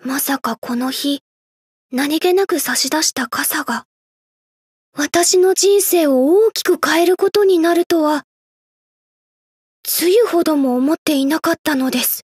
まさかこの日、何気なく差し出した傘が、私の人生を大きく変えることになるとは、つゆほども思っていなかったのです。